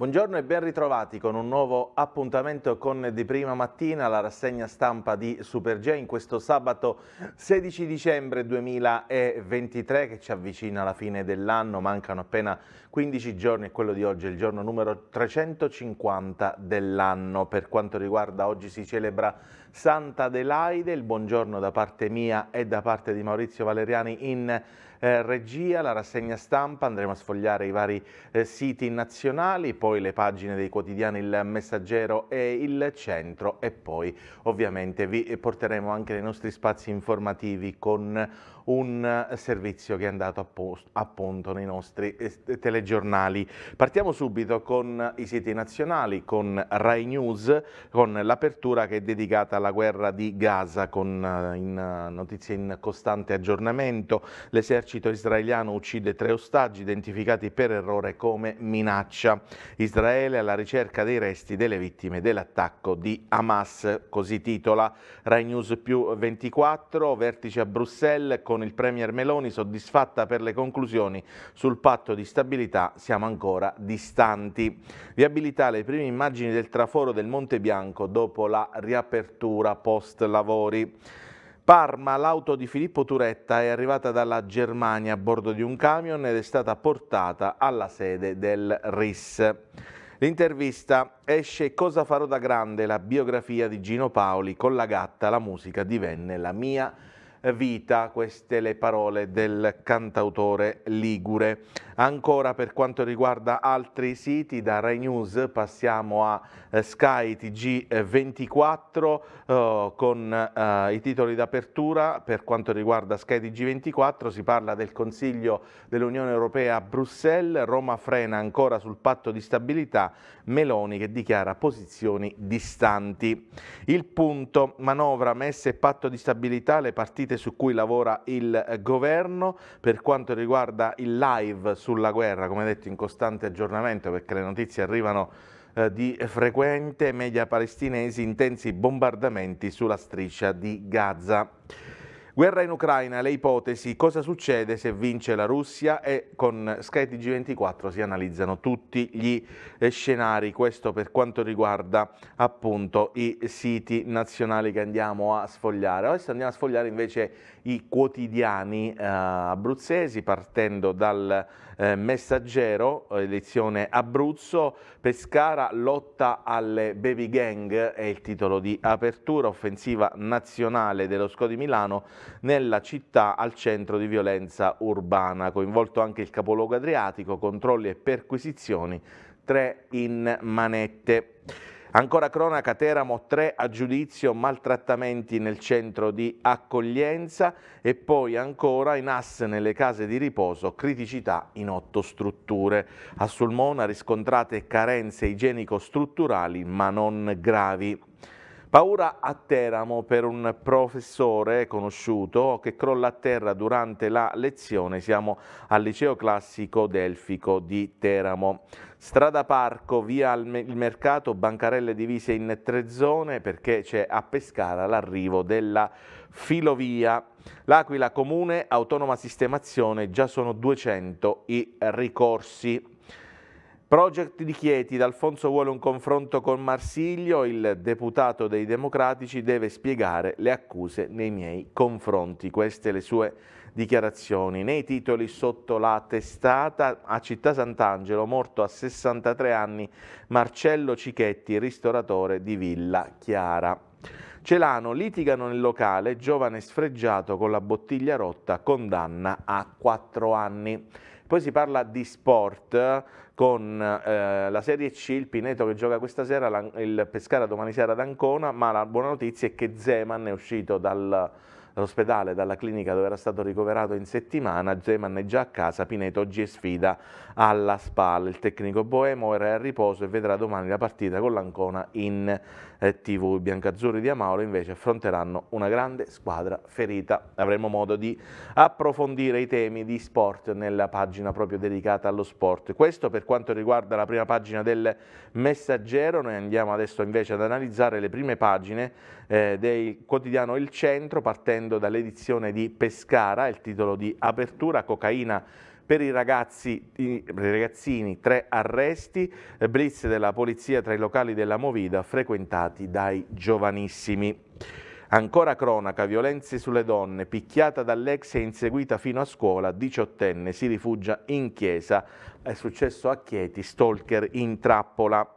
Buongiorno e ben ritrovati con un nuovo appuntamento con Di Prima Mattina, la rassegna stampa di Super G in questo sabato 16 dicembre 2023 che ci avvicina alla fine dell'anno, mancano appena 15 giorni e quello di oggi è il giorno numero 350 dell'anno. Per quanto riguarda oggi si celebra Santa Adelaide, il buongiorno da parte mia e da parte di Maurizio Valeriani in eh, regia, la rassegna stampa, andremo a sfogliare i vari eh, siti nazionali, poi le pagine dei quotidiani Il Messaggero e Il Centro e poi ovviamente vi porteremo anche nei nostri spazi informativi con un servizio che è andato appunto nei nostri eh, telegiornali. Partiamo subito con i siti nazionali, con Rai News, con l'apertura che è dedicata alla guerra di Gaza, con eh, in, notizie in costante aggiornamento. L'esercito L'esercito israeliano uccide tre ostaggi identificati per errore come minaccia. Israele alla ricerca dei resti delle vittime dell'attacco di Hamas, così titola Rai News più 24, vertice a Bruxelles con il Premier Meloni soddisfatta per le conclusioni sul patto di stabilità, siamo ancora distanti. Viabilità le prime immagini del traforo del Monte Bianco dopo la riapertura post lavori. Parma, l'auto di Filippo Turetta è arrivata dalla Germania a bordo di un camion ed è stata portata alla sede del RIS. L'intervista esce Cosa farò da grande, la biografia di Gino Paoli, con la gatta la musica divenne la mia vita, queste le parole del cantautore Ligure. Ancora per quanto riguarda altri siti, da Rai News passiamo a eh, Sky TG24 eh, eh, con eh, i titoli d'apertura. Per quanto riguarda Sky TG24 si parla del Consiglio dell'Unione Europea a Bruxelles, Roma frena ancora sul patto di stabilità, Meloni che dichiara posizioni distanti. Il punto, manovra, messa e patto di stabilità, le partite su cui lavora il eh, governo. Per quanto riguarda il live su sulla guerra, come detto in costante aggiornamento perché le notizie arrivano eh, di frequente, media palestinesi intensi bombardamenti sulla striscia di Gaza. Guerra in Ucraina, le ipotesi, cosa succede se vince la Russia e con skytg 24 si analizzano tutti gli eh, scenari, questo per quanto riguarda appunto i siti nazionali che andiamo a sfogliare. Adesso andiamo a sfogliare invece i quotidiani eh, abruzzesi partendo dal eh, Messaggero, edizione Abruzzo, Pescara lotta alle baby gang è il titolo di apertura offensiva nazionale dello Sco di Milano nella città al centro di violenza urbana, coinvolto anche il capoluogo adriatico, controlli e perquisizioni, tre in manette. Ancora cronaca Teramo 3 a giudizio, maltrattamenti nel centro di accoglienza e poi ancora in asse nelle case di riposo, criticità in otto strutture. A Sulmona riscontrate carenze igienico-strutturali ma non gravi. Paura a Teramo per un professore conosciuto che crolla a terra durante la lezione. Siamo al liceo classico delfico di Teramo. Strada Parco, via il mercato, bancarelle divise in tre zone perché c'è a Pescara l'arrivo della filovia. L'Aquila Comune, autonoma sistemazione, già sono 200 i ricorsi. Project di Chieti, D'Alfonso vuole un confronto con Marsiglio, il deputato dei democratici deve spiegare le accuse nei miei confronti. Queste le sue dichiarazioni. Nei titoli sotto la testata a Città Sant'Angelo, morto a 63 anni, Marcello Cichetti, ristoratore di Villa Chiara. Celano litigano nel locale, giovane sfregiato con la bottiglia rotta, condanna a 4 anni. Poi si parla di sport con eh, la Serie C, il Pineto che gioca questa sera, la, il Pescara domani sera ad Ancona, ma la buona notizia è che Zeman è uscito dal l'ospedale dalla clinica dove era stato ricoverato in settimana, Zeman è già a casa, Pineto oggi è sfida alla spalla. Il tecnico Boemo ora è a riposo e vedrà domani la partita con l'Ancona in eh, TV. I biancazzurri di Amauro invece affronteranno una grande squadra ferita. Avremo modo di approfondire i temi di sport nella pagina proprio dedicata allo sport. Questo per quanto riguarda la prima pagina del Messaggero, noi andiamo adesso invece ad analizzare le prime pagine eh, del quotidiano Il Centro partendo partendo dall'edizione di Pescara, il titolo di apertura, cocaina per i, ragazzi, i ragazzini tre arresti, eh, blitz della polizia tra i locali della Movida frequentati dai giovanissimi. Ancora cronaca, violenze sulle donne, picchiata dall'ex e inseguita fino a scuola, diciottenne, si rifugia in chiesa, è successo a Chieti, stalker in trappola.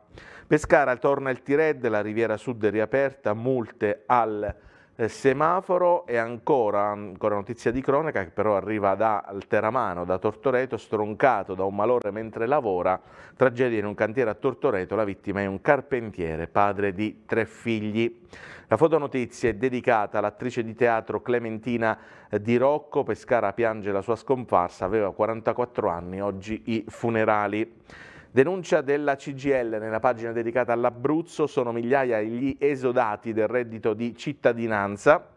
Pescara torna il T-Red, la riviera sud è riaperta, multe al eh, semaforo e ancora, ancora mm, notizia di cronaca che però arriva da Alteramano, da Tortoreto, stroncato da un malore mentre lavora, tragedia in un cantiere a Tortoreto, la vittima è un carpentiere, padre di tre figli. La fotonotizia è dedicata all'attrice di teatro Clementina eh, Di Rocco, Pescara piange la sua scomparsa, aveva 44 anni, oggi i funerali. Denuncia della CGL nella pagina dedicata all'Abruzzo, sono migliaia gli esodati del reddito di cittadinanza.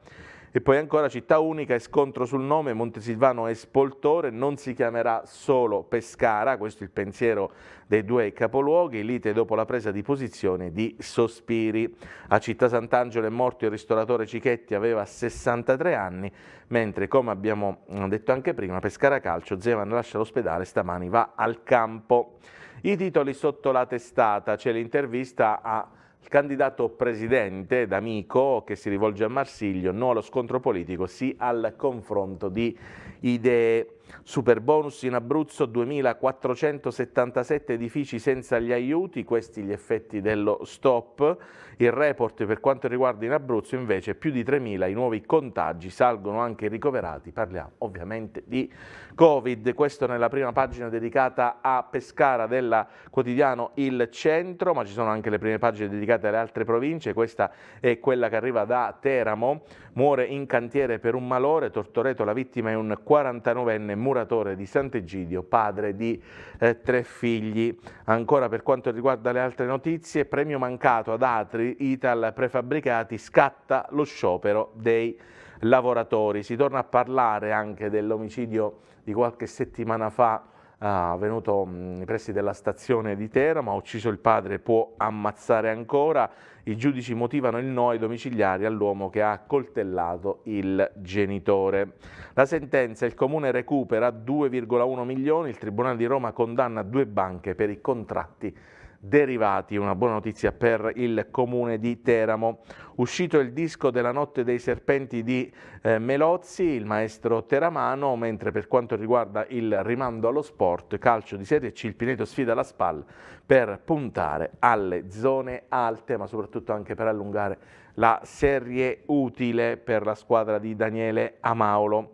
E poi ancora Città Unica e scontro sul nome, Montesilvano spoltore, non si chiamerà solo Pescara, questo è il pensiero dei due capoluoghi, lite dopo la presa di posizione di Sospiri. A Città Sant'Angelo è morto il ristoratore Cichetti, aveva 63 anni, mentre come abbiamo mm, detto anche prima, Pescara Calcio, Zevan lascia l'ospedale, stamani va al campo. I titoli sotto la testata, c'è l'intervista al candidato presidente D'Amico che si rivolge a Marsiglio, no allo scontro politico, sì al confronto di idee. Super bonus in Abruzzo 2477 edifici senza gli aiuti, questi gli effetti dello stop. Il report per quanto riguarda in Abruzzo invece più di 3000 i nuovi contagi, salgono anche i ricoverati, parliamo ovviamente di Covid. Questo nella prima pagina dedicata a Pescara della quotidiano Il Centro, ma ci sono anche le prime pagine dedicate alle altre province, questa è quella che arriva da Teramo, muore in cantiere per un malore, Tortoreto la vittima è un 49enne muratore di Sant'Egidio, padre di eh, tre figli. Ancora per quanto riguarda le altre notizie, premio mancato ad Atri, Ital Prefabbricati, scatta lo sciopero dei lavoratori. Si torna a parlare anche dell'omicidio di qualche settimana fa ah, avvenuto eh, nei pressi della stazione di Teramo, ha ucciso il padre, può ammazzare ancora. I giudici motivano il no ai domiciliari all'uomo che ha accoltellato il genitore. La sentenza, il comune recupera 2,1 milioni, il Tribunale di Roma condanna due banche per i contratti derivati, una buona notizia per il comune di Teramo. Uscito il disco della Notte dei Serpenti di eh, Melozzi, il maestro teramano, mentre per quanto riguarda il rimando allo sport, calcio di Serie C, il Pineto sfida la SPAL per puntare alle zone alte, ma soprattutto anche per allungare la serie utile per la squadra di Daniele Amaulo.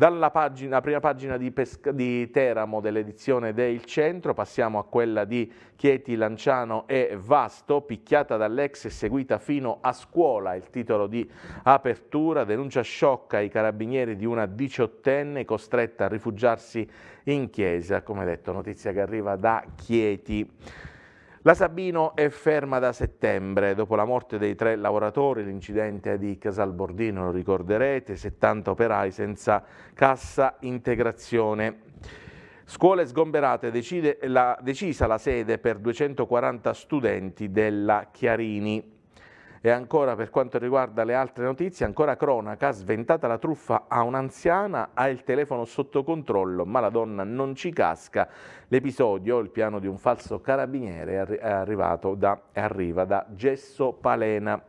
Dalla pagina, prima pagina di, Pesca, di Teramo dell'edizione del Centro passiamo a quella di Chieti, Lanciano e Vasto, picchiata dall'ex e seguita fino a scuola, il titolo di apertura, denuncia sciocca ai carabinieri di una diciottenne costretta a rifugiarsi in chiesa, come detto notizia che arriva da Chieti. La Sabino è ferma da settembre, dopo la morte dei tre lavoratori, l'incidente di Casal Bordino, lo ricorderete, 70 operai senza cassa integrazione. Scuole sgomberate, decide la, decisa la sede per 240 studenti della Chiarini. E ancora per quanto riguarda le altre notizie, ancora cronaca, sventata la truffa a un'anziana, ha il telefono sotto controllo, ma la donna non ci casca. L'episodio, il piano di un falso carabiniere, è arrivato da, arriva da Gesso Palena.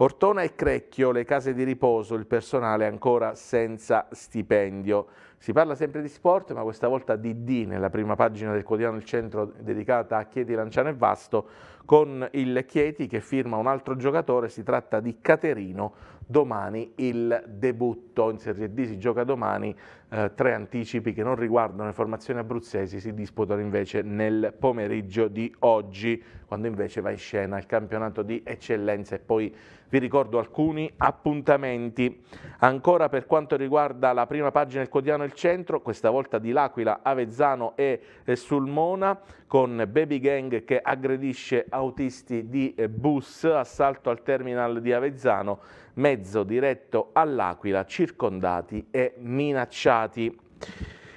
Ortona e Crecchio, le case di riposo, il personale ancora senza stipendio. Si parla sempre di sport, ma questa volta di D nella prima pagina del quotidiano Il Centro dedicata a Chieti, Lanciano e Vasto, con il Chieti che firma un altro giocatore, si tratta di Caterino, domani il debutto in Serie D, si gioca domani eh, tre anticipi che non riguardano le formazioni abruzzesi, si disputano invece nel pomeriggio di oggi, quando invece va in scena il campionato di eccellenza e poi vi ricordo alcuni appuntamenti. Ancora per quanto riguarda la prima pagina del quotidiano Il Centro, questa volta di L'Aquila, Avezzano e Sulmona, con Baby Gang che aggredisce autisti di eh, bus, assalto al terminal di Avezzano, mezzo diretto all'Aquila, circondati e minacciati.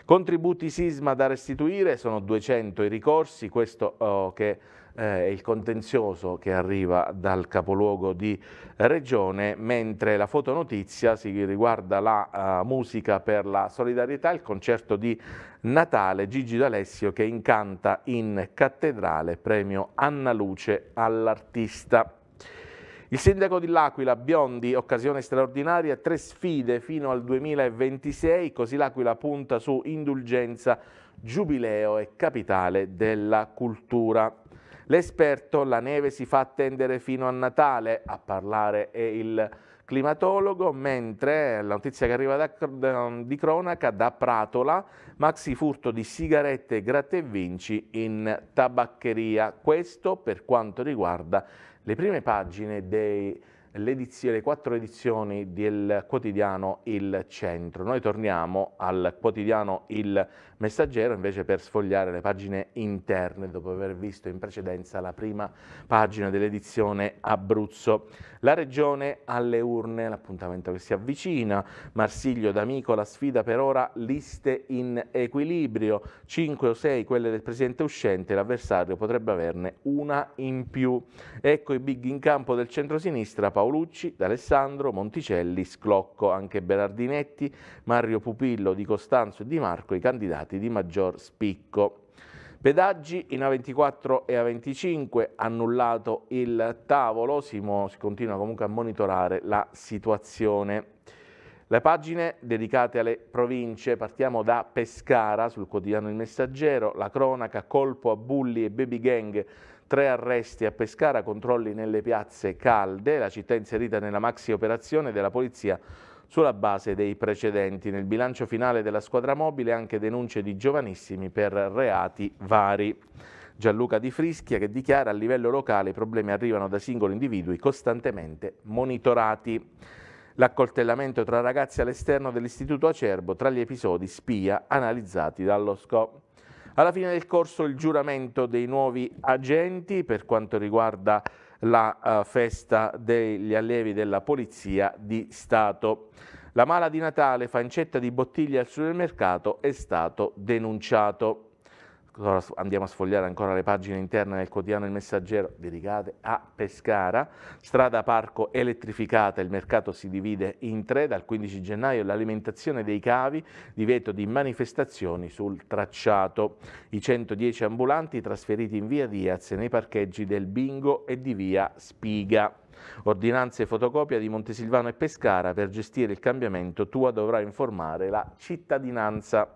Contributi sisma da restituire, sono 200 i ricorsi, questo oh, che eh, il contenzioso che arriva dal capoluogo di regione, mentre la fotonotizia si riguarda la uh, musica per la solidarietà, il concerto di Natale Gigi D'Alessio che incanta in cattedrale, premio Anna Luce all'artista. Il sindaco di L'Aquila, Biondi, occasione straordinaria, tre sfide fino al 2026, così L'Aquila punta su indulgenza, giubileo e capitale della cultura. L'esperto, la neve si fa attendere fino a Natale, a parlare è il climatologo, mentre la notizia che arriva da, di cronaca da Pratola, maxi furto di sigarette e gratte e vinci in tabaccheria. Questo per quanto riguarda le prime pagine dei le quattro edizioni del quotidiano Il Centro. Noi torniamo al quotidiano Il Messaggero invece per sfogliare le pagine interne dopo aver visto in precedenza la prima pagina dell'edizione Abruzzo. La regione alle urne, l'appuntamento che si avvicina, Marsiglio D'Amico, la sfida per ora liste in equilibrio, 5 o 6 quelle del presidente uscente, l'avversario potrebbe averne una in più. Ecco i big in campo del centro-sinistra, Paolo. Paolucci, D'Alessandro, Monticelli, Sclocco, anche Berardinetti, Mario Pupillo, Di Costanzo e Di Marco i candidati di maggior spicco. Pedaggi in A24 e A25 annullato il tavolo, si, si continua comunque a monitorare la situazione. Le pagine dedicate alle province, partiamo da Pescara sul quotidiano Il Messaggero, la cronaca colpo a bulli e baby gang tre arresti a Pescara, controlli nelle piazze calde, la città inserita nella maxi operazione della polizia sulla base dei precedenti. Nel bilancio finale della squadra mobile anche denunce di giovanissimi per reati vari. Gianluca Di Frischia che dichiara a livello locale i problemi arrivano da singoli individui costantemente monitorati. L'accoltellamento tra ragazzi all'esterno dell'istituto Acerbo tra gli episodi spia analizzati dallo SCO. Alla fine del corso il giuramento dei nuovi agenti per quanto riguarda la uh, festa degli allievi della Polizia di Stato. La mala di Natale, fancetta di bottiglie al supermercato, è stato denunciato andiamo a sfogliare ancora le pagine interne del quotidiano Il Messaggero dedicate a Pescara, strada parco elettrificata, il mercato si divide in tre, dal 15 gennaio l'alimentazione dei cavi, divieto di manifestazioni sul tracciato, i 110 ambulanti trasferiti in via Diaz nei parcheggi del Bingo e di via Spiga. Ordinanze fotocopia di Montesilvano e Pescara per gestire il cambiamento tua dovrà informare la cittadinanza.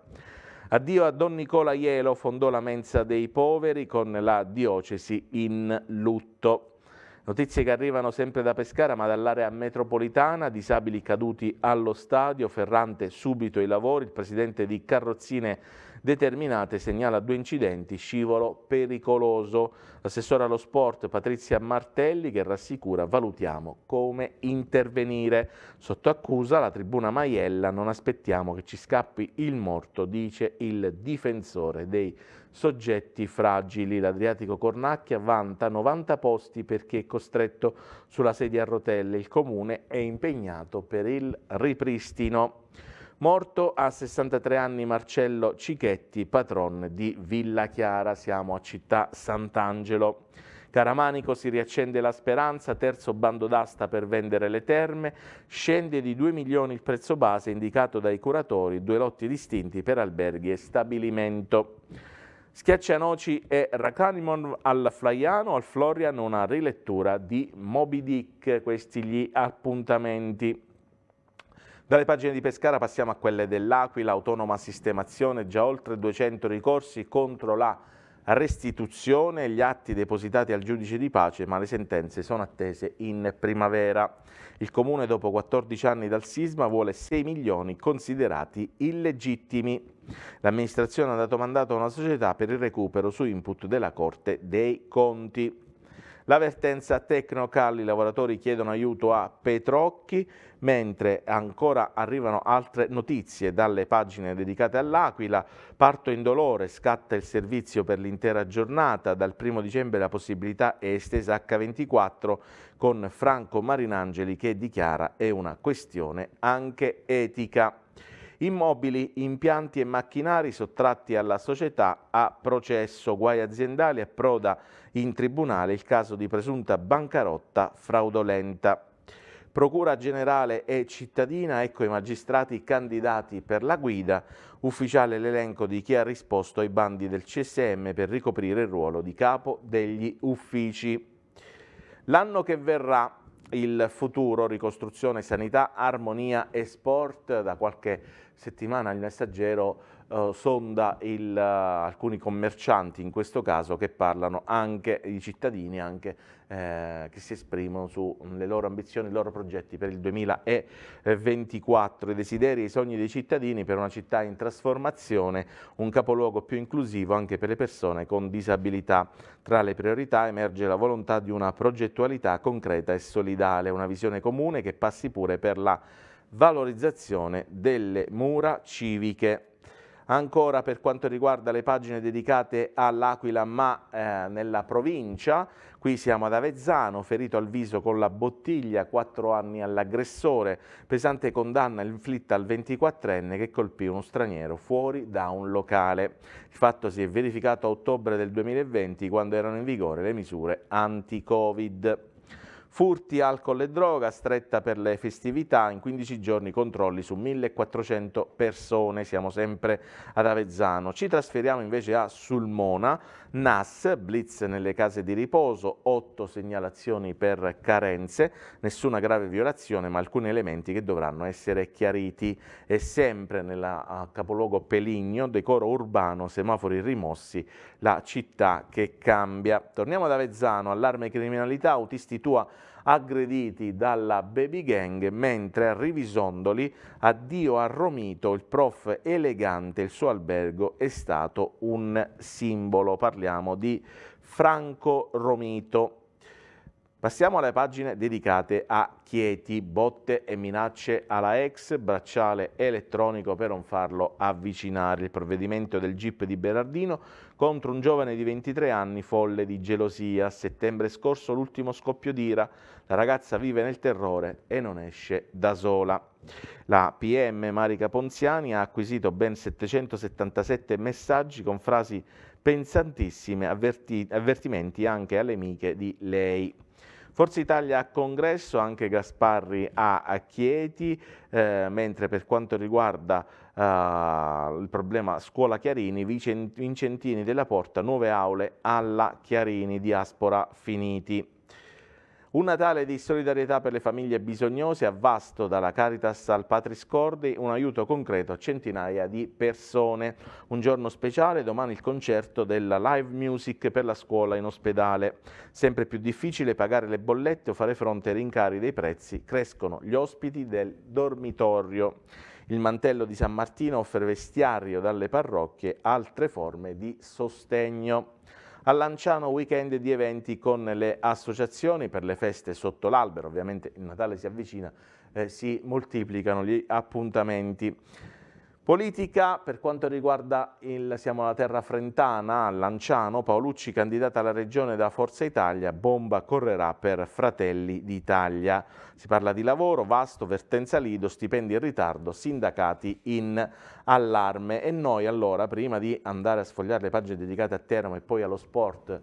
Addio a Don Nicola Ielo, fondò la mensa dei poveri con la diocesi in lutto. Notizie che arrivano sempre da Pescara ma dall'area metropolitana, disabili caduti allo stadio, Ferrante subito i lavori, il presidente di Carrozzine determinate segnala due incidenti, scivolo pericoloso. L'assessore allo sport Patrizia Martelli che rassicura valutiamo come intervenire. Sotto accusa la tribuna Maiella non aspettiamo che ci scappi il morto, dice il difensore dei soggetti fragili. L'Adriatico Cornacchia vanta 90 posti perché è costretto sulla sedia a rotelle. Il comune è impegnato per il ripristino. Morto a 63 anni Marcello Cichetti, patron di Villa Chiara, siamo a città Sant'Angelo. Caramanico si riaccende la speranza, terzo bando d'asta per vendere le terme, scende di 2 milioni il prezzo base indicato dai curatori, due lotti distinti per alberghi e stabilimento. Schiaccianoci e Racanimon al Flaiano, al Florian una rilettura di Moby Dick, questi gli appuntamenti. Dalle pagine di Pescara passiamo a quelle dell'Aquila, autonoma sistemazione, già oltre 200 ricorsi contro la restituzione, gli atti depositati al giudice di pace, ma le sentenze sono attese in primavera. Il comune dopo 14 anni dal sisma vuole 6 milioni considerati illegittimi. L'amministrazione ha dato mandato a una società per il recupero su input della Corte dei Conti. L'avvertenza Tecnocalli, i lavoratori chiedono aiuto a Petrocchi, mentre ancora arrivano altre notizie dalle pagine dedicate all'Aquila. Parto in dolore, scatta il servizio per l'intera giornata. Dal 1 dicembre la possibilità è estesa H24 con Franco Marinangeli che dichiara è una questione anche etica. Immobili, impianti e macchinari sottratti alla società a processo, guai aziendali e proda in tribunale il caso di presunta bancarotta fraudolenta. Procura Generale e Cittadina, ecco i magistrati candidati per la guida, ufficiale l'elenco di chi ha risposto ai bandi del CSM per ricoprire il ruolo di capo degli uffici. L'anno che verrà il futuro, ricostruzione, sanità, armonia e sport, da qualche settimana il messaggero eh, sonda il, eh, alcuni commercianti in questo caso che parlano anche di cittadini anche, eh, che si esprimono sulle mm, loro ambizioni, i loro progetti per il 2024, i desideri e i sogni dei cittadini per una città in trasformazione, un capoluogo più inclusivo anche per le persone con disabilità. Tra le priorità emerge la volontà di una progettualità concreta e solidale, una visione comune che passi pure per la valorizzazione delle mura civiche. Ancora per quanto riguarda le pagine dedicate all'Aquila ma eh, nella provincia, qui siamo ad Avezzano, ferito al viso con la bottiglia, quattro anni all'aggressore, pesante condanna inflitta al 24enne che colpì uno straniero fuori da un locale. Il fatto si è verificato a ottobre del 2020 quando erano in vigore le misure anti-Covid. Furti, alcol e droga, stretta per le festività, in 15 giorni controlli su 1400 persone, siamo sempre ad Avezzano. Ci trasferiamo invece a Sulmona, NAS, blitz nelle case di riposo, 8 segnalazioni per carenze, nessuna grave violazione ma alcuni elementi che dovranno essere chiariti e sempre nel capoluogo Peligno, decoro urbano, semafori rimossi, la città che cambia. Torniamo ad Avezzano, allarme criminalità, autisti tua aggrediti dalla baby gang, mentre a Rivisondoli, addio a Romito, il prof elegante, il suo albergo è stato un simbolo. Parliamo di Franco Romito. Passiamo alle pagine dedicate a Chieti, botte e minacce alla ex, bracciale elettronico per non farlo avvicinare. Il provvedimento del GIP di Berardino contro un giovane di 23 anni folle di gelosia. A settembre scorso l'ultimo scoppio d'ira, la ragazza vive nel terrore e non esce da sola. La PM Marica Ponziani ha acquisito ben 777 messaggi con frasi pensantissime, avverti avvertimenti anche alle amiche di lei. Forza Italia a congresso, anche Gasparri a, a Chieti, eh, mentre per quanto riguarda Uh, il problema scuola Chiarini, Vicentini della Porta, nuove aule alla Chiarini, diaspora finiti. Un Natale di solidarietà per le famiglie bisognose a Vasto, dalla Caritas al Patriscordi, un aiuto concreto a centinaia di persone. Un giorno speciale, domani il concerto della live music per la scuola in ospedale. Sempre più difficile pagare le bollette o fare fronte ai rincari dei prezzi, crescono gli ospiti del dormitorio. Il mantello di San Martino offre vestiario dalle parrocchie, altre forme di sostegno. A Lanciano weekend di eventi con le associazioni per le feste sotto l'albero, ovviamente il Natale si avvicina, eh, si moltiplicano gli appuntamenti. Politica, per quanto riguarda il Siamo alla Terra Frentana, Lanciano, Paolucci, candidata alla regione da Forza Italia, bomba correrà per Fratelli d'Italia. Si parla di lavoro, vasto, vertenza lido, stipendi in ritardo, sindacati in allarme. E noi allora, prima di andare a sfogliare le pagine dedicate a Teramo e poi allo sport,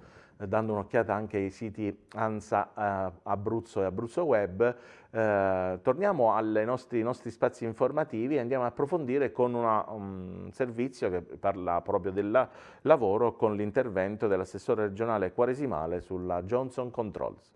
dando un'occhiata anche ai siti ANSA eh, Abruzzo e Abruzzo Web, eh, torniamo ai nostri, nostri, spazi informativi e andiamo a approfondire con una, un servizio che parla proprio del lavoro con l'intervento dell'assessore regionale Quaresimale sulla Johnson Controls.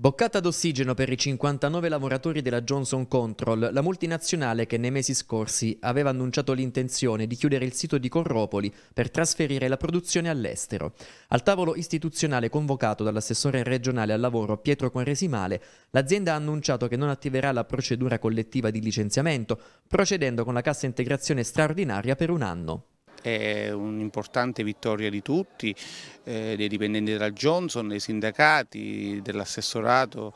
Boccata d'ossigeno per i 59 lavoratori della Johnson Control, la multinazionale che nei mesi scorsi aveva annunciato l'intenzione di chiudere il sito di Corropoli per trasferire la produzione all'estero. Al tavolo istituzionale convocato dall'assessore regionale al lavoro Pietro Quaresimale, l'azienda ha annunciato che non attiverà la procedura collettiva di licenziamento, procedendo con la cassa integrazione straordinaria per un anno è un'importante vittoria di tutti, eh, dei dipendenti della Johnson, dei sindacati, dell'assessorato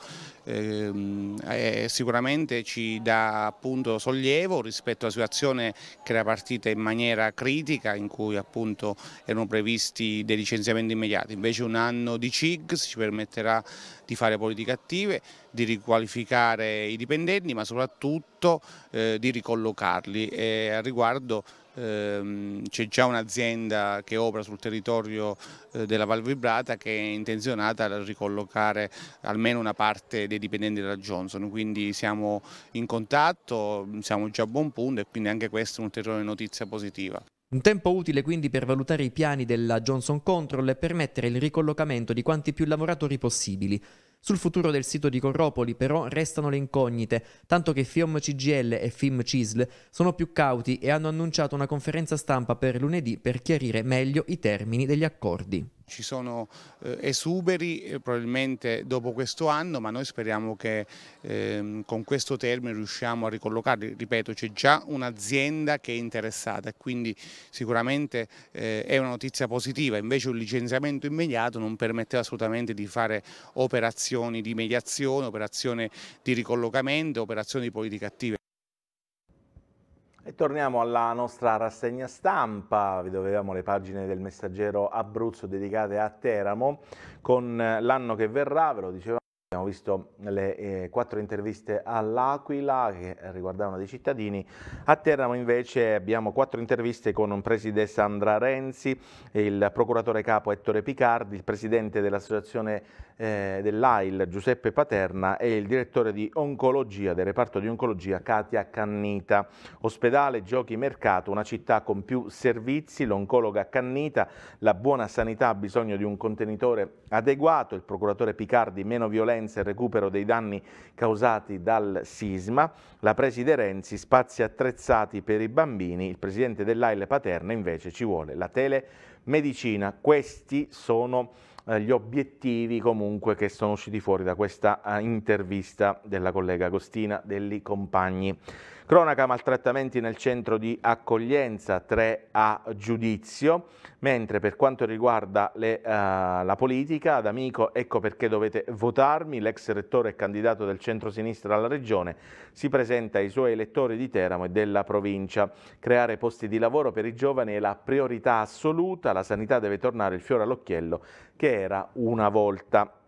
Ehm, eh, sicuramente ci dà appunto sollievo rispetto alla situazione che era partita in maniera critica in cui appunto erano previsti dei licenziamenti immediati, invece un anno di CIGS ci permetterà di fare politiche attive, di riqualificare i dipendenti ma soprattutto eh, di ricollocarli e a riguardo ehm, c'è già un'azienda che opera sul territorio eh, della Val Vibrata che è intenzionata a ricollocare almeno una parte dei dei dipendenti della Johnson, quindi siamo in contatto, siamo già a buon punto e quindi anche questa è un'ulteriore notizia positiva. Un tempo utile quindi per valutare i piani della Johnson Control e permettere il ricollocamento di quanti più lavoratori possibili. Sul futuro del sito di Corropoli però restano le incognite, tanto che FIOM CGL e FIM CISL sono più cauti e hanno annunciato una conferenza stampa per lunedì per chiarire meglio i termini degli accordi. Ci sono eh, esuberi eh, probabilmente dopo questo anno, ma noi speriamo che eh, con questo termine riusciamo a ricollocarli. Ripeto, c'è già un'azienda che è interessata e quindi sicuramente eh, è una notizia positiva. Invece un licenziamento immediato non permetteva assolutamente di fare operazioni di mediazione, operazioni di ricollocamento, operazioni di politica attiva. E torniamo alla nostra rassegna stampa, vi dovevamo le pagine del messaggero Abruzzo dedicate a Teramo, con eh, l'anno che verrà, ve lo dicevamo, abbiamo visto le eh, quattro interviste all'Aquila che riguardavano dei cittadini, a Teramo invece abbiamo quattro interviste con un preside Sandra Renzi, il procuratore capo Ettore Picardi, il presidente dell'associazione eh, dell'AIL Giuseppe Paterna e il direttore di oncologia del reparto di oncologia Katia Cannita. Ospedale Giochi Mercato, una città con più servizi, l'oncologa Cannita, la buona sanità ha bisogno di un contenitore adeguato, il procuratore Picardi meno violenza e recupero dei danni causati dal sisma, la preside Renzi spazi attrezzati per i bambini, il presidente dell'AIL Paterna invece ci vuole la telemedicina. Questi sono eh, gli obiettivi comunque che sono usciti fuori da questa eh, intervista della collega Agostina degli Compagni. Cronaca maltrattamenti nel centro di accoglienza, 3 a giudizio, mentre per quanto riguarda le, uh, la politica, ad amico ecco perché dovete votarmi, l'ex rettore e candidato del centro-sinistra alla regione si presenta ai suoi elettori di Teramo e della provincia. Creare posti di lavoro per i giovani è la priorità assoluta, la sanità deve tornare il fiore all'occhiello che era una volta.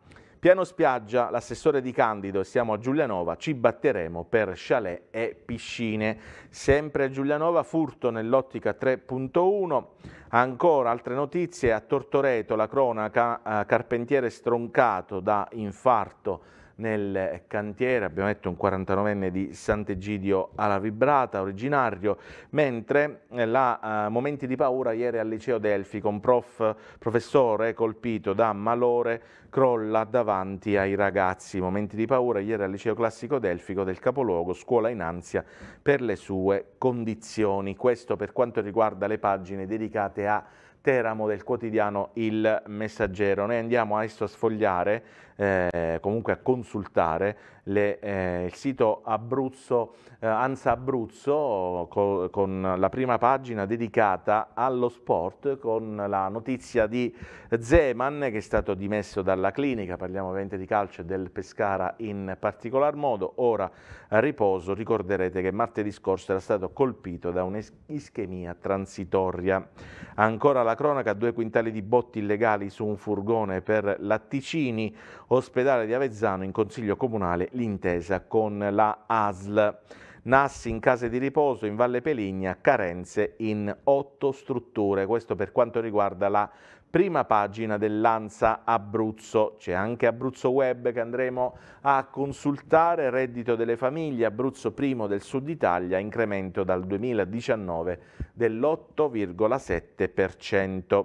Piano spiaggia, l'assessore di Candido siamo a Giulianova, ci batteremo per chalet e piscine. Sempre a Giulianova, furto nell'ottica 3.1. Ancora altre notizie, a Tortoreto la cronaca, eh, carpentiere stroncato da infarto nel eh, cantiere, abbiamo detto un 49enne di Sant'Egidio alla Vibrata, originario, mentre eh, la eh, Momenti di paura ieri al liceo Delfico, un prof, professore colpito da malore crolla davanti ai ragazzi. Momenti di paura ieri al liceo classico Delfico del capoluogo, scuola in ansia per le sue condizioni. Questo per quanto riguarda le pagine dedicate a Teramo del quotidiano Il Messaggero. Noi andiamo adesso a sfogliare eh, comunque a consultare le, eh, il sito Abruzzo, eh, Ansa Abruzzo co con la prima pagina dedicata allo sport con la notizia di Zeman che è stato dimesso dalla clinica, parliamo ovviamente di calcio e del Pescara in particolar modo, ora a riposo ricorderete che martedì scorso era stato colpito da un'ischemia transitoria. Ancora la cronaca, due quintali di botti illegali su un furgone per latticini, ospedale di Avezzano in Consiglio Comunale l'intesa con la ASL. Nassi in case di riposo in Valle Peligna, carenze in otto strutture. Questo per quanto riguarda la prima pagina dell'Ansa Abruzzo. C'è anche Abruzzo Web che andremo a consultare, reddito delle famiglie, Abruzzo primo del sud Italia, incremento dal 2019 dell'8,7%.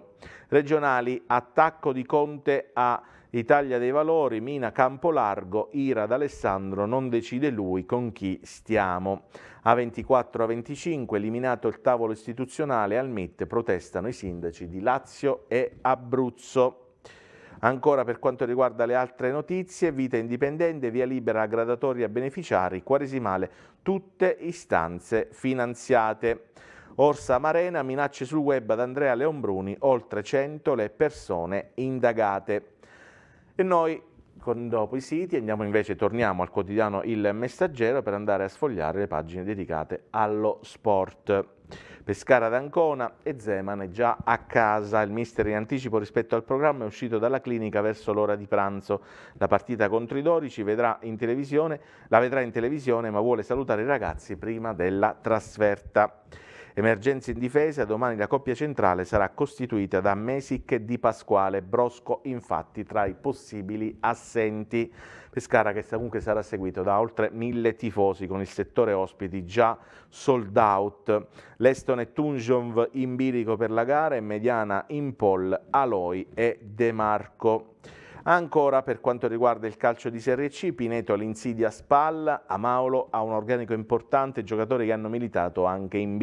Regionali, attacco di Conte a Italia dei Valori, Mina Campolargo, Ira d'Alessandro, non decide lui con chi stiamo. A 24 a 25, eliminato il tavolo istituzionale, al MIT protestano i sindaci di Lazio e Abruzzo. Ancora per quanto riguarda le altre notizie, vita indipendente, via libera gradatori a beneficiari, quaresimale, tutte istanze finanziate. Orsa Marena, minacce sul web ad Andrea Leombruni, oltre 100 le persone indagate. E noi con, dopo i siti andiamo invece, torniamo al quotidiano Il Messaggero per andare a sfogliare le pagine dedicate allo sport. Pescara d'Ancona e Zeman è già a casa. Il mister in anticipo rispetto al programma è uscito dalla clinica verso l'ora di pranzo. La partita contro i 12 vedrà in televisione, la vedrà in televisione ma vuole salutare i ragazzi prima della trasferta. Emergenza in difesa, domani la coppia centrale sarà costituita da Mesic Di Pasquale, Brosco infatti tra i possibili assenti. Pescara che comunque sarà seguito da oltre mille tifosi con il settore ospiti già sold out. Leston e Tunjov in bilico per la gara e Mediana in pole Aloy e De Marco. Ancora per quanto riguarda il calcio di Serie C, Pineto all'insidia spalla, Amaulo ha un organico importante, giocatori che hanno militato anche in B.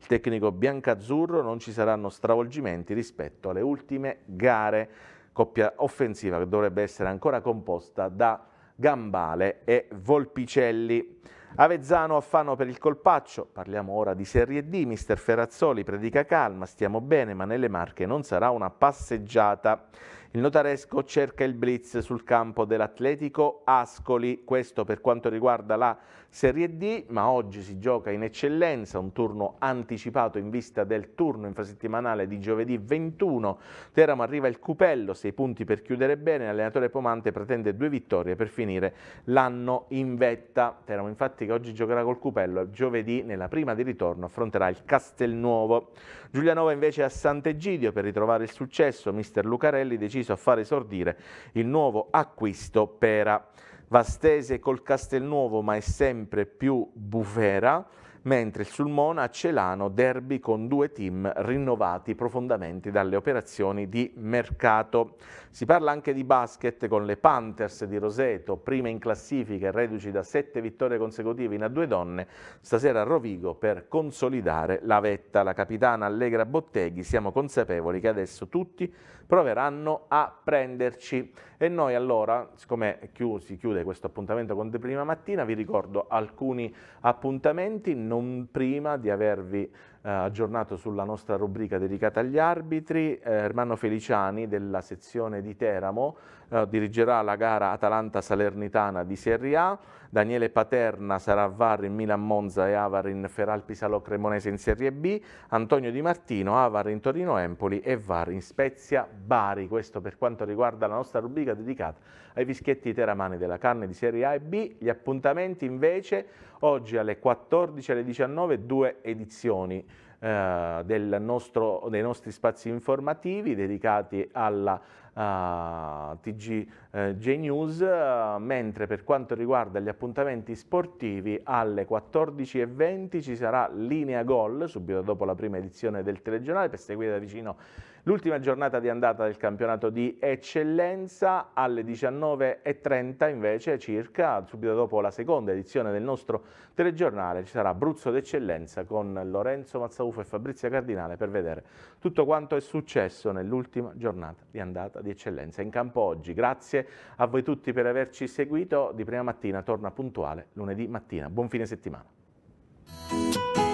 Il tecnico biancazzurro non ci saranno stravolgimenti rispetto alle ultime gare. Coppia offensiva che dovrebbe essere ancora composta da Gambale e Volpicelli. Avezzano Affano per il colpaccio, parliamo ora di Serie D, mister Ferrazzoli predica calma, stiamo bene ma nelle Marche non sarà una passeggiata. Il notaresco cerca il blitz sul campo dell'Atletico Ascoli, questo per quanto riguarda la Serie D, ma oggi si gioca in eccellenza, un turno anticipato in vista del turno infrasettimanale di giovedì 21. Teramo arriva il Cupello, 6 punti per chiudere bene, l'allenatore Pomante pretende due vittorie per finire l'anno in vetta. Teramo infatti che oggi giocherà col Cupello giovedì nella prima di ritorno affronterà il Castelnuovo. Giulianova invece a Sant'Egidio per ritrovare il successo, mister Lucarelli deciso a fare esordire il nuovo acquisto Pera. Vastese col Castelnuovo, ma è sempre più bufera mentre il Sulmona a Celano derby con due team rinnovati profondamente dalle operazioni di mercato. Si parla anche di basket con le Panthers di Roseto, prime in classifica e reduci da sette vittorie consecutive in a due donne, stasera a Rovigo per consolidare la vetta. La capitana Allegra Botteghi, siamo consapevoli che adesso tutti proveranno a prenderci. E noi allora, siccome si chiude questo appuntamento con Prima Mattina, vi ricordo alcuni appuntamenti. Non non prima di avervi eh, aggiornato sulla nostra rubrica dedicata agli arbitri. Eh, Ermanno Feliciani della sezione di Teramo eh, dirigerà la gara Atalanta-Salernitana di Serie A. Daniele Paterna sarà a VAR in Milan-Monza e Avar in Feralpi-Salo-Cremonese in Serie B. Antonio Di Martino, Avar in Torino-Empoli e VAR in Spezia-Bari. Questo per quanto riguarda la nostra rubrica dedicata ai fischietti teramani della carne di Serie A e B. Gli appuntamenti invece oggi alle 14 alle 19 due edizioni eh, nostro, dei nostri spazi informativi dedicati alla TG eh, J News, eh, mentre per quanto riguarda gli appuntamenti sportivi alle 14.20 ci sarà linea gol subito dopo la prima edizione del telegiornale per seguire da vicino l'ultima giornata di andata del campionato di eccellenza alle 19.30 invece circa subito dopo la seconda edizione del nostro telegiornale ci sarà Abruzzo d'eccellenza con Lorenzo Mazzaufo e Fabrizia Cardinale per vedere tutto quanto è successo nell'ultima giornata di andata di eccellenza in campo oggi. Grazie a voi tutti per averci seguito. Di prima mattina torna puntuale lunedì mattina. Buon fine settimana.